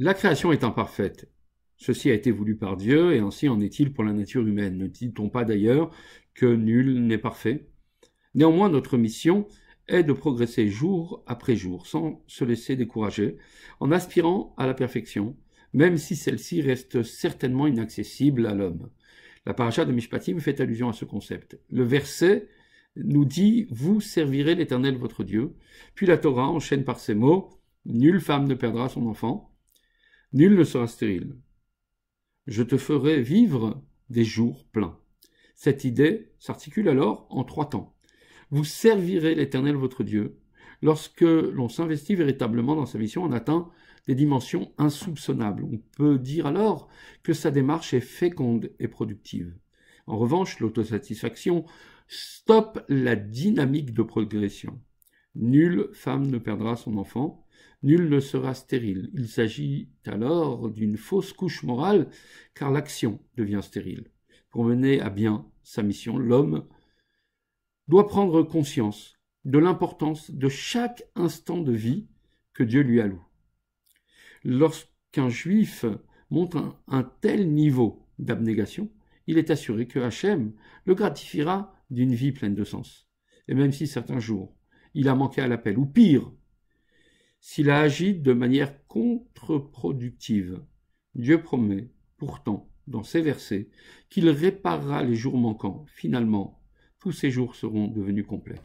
La création est imparfaite. Ceci a été voulu par Dieu, et ainsi en est-il pour la nature humaine. Ne dit-on pas d'ailleurs que nul n'est parfait Néanmoins, notre mission est de progresser jour après jour, sans se laisser décourager, en aspirant à la perfection, même si celle-ci reste certainement inaccessible à l'homme. La paracha de Mishpatim fait allusion à ce concept. Le verset nous dit Vous servirez l'Éternel votre Dieu. Puis la Torah enchaîne par ces mots Nulle femme ne perdra son enfant. Nul ne sera stérile. Je te ferai vivre des jours pleins. Cette idée s'articule alors en trois temps. Vous servirez l'Éternel votre Dieu lorsque l'on s'investit véritablement dans sa mission, on atteint des dimensions insoupçonnables. On peut dire alors que sa démarche est féconde et productive. En revanche, l'autosatisfaction stoppe la dynamique de progression. Nulle femme ne perdra son enfant, Nul ne sera stérile. Il s'agit alors d'une fausse couche morale, car l'action devient stérile. Pour mener à bien sa mission, l'homme doit prendre conscience de l'importance de chaque instant de vie que Dieu lui alloue. Lorsqu'un juif monte un, un tel niveau d'abnégation, il est assuré que Hachem le gratifiera d'une vie pleine de sens. Et même si certains jours il a manqué à l'appel, ou pire, s'il a agi de manière contre-productive. Dieu promet, pourtant, dans ces versets, qu'il réparera les jours manquants. Finalement, tous ces jours seront devenus complets.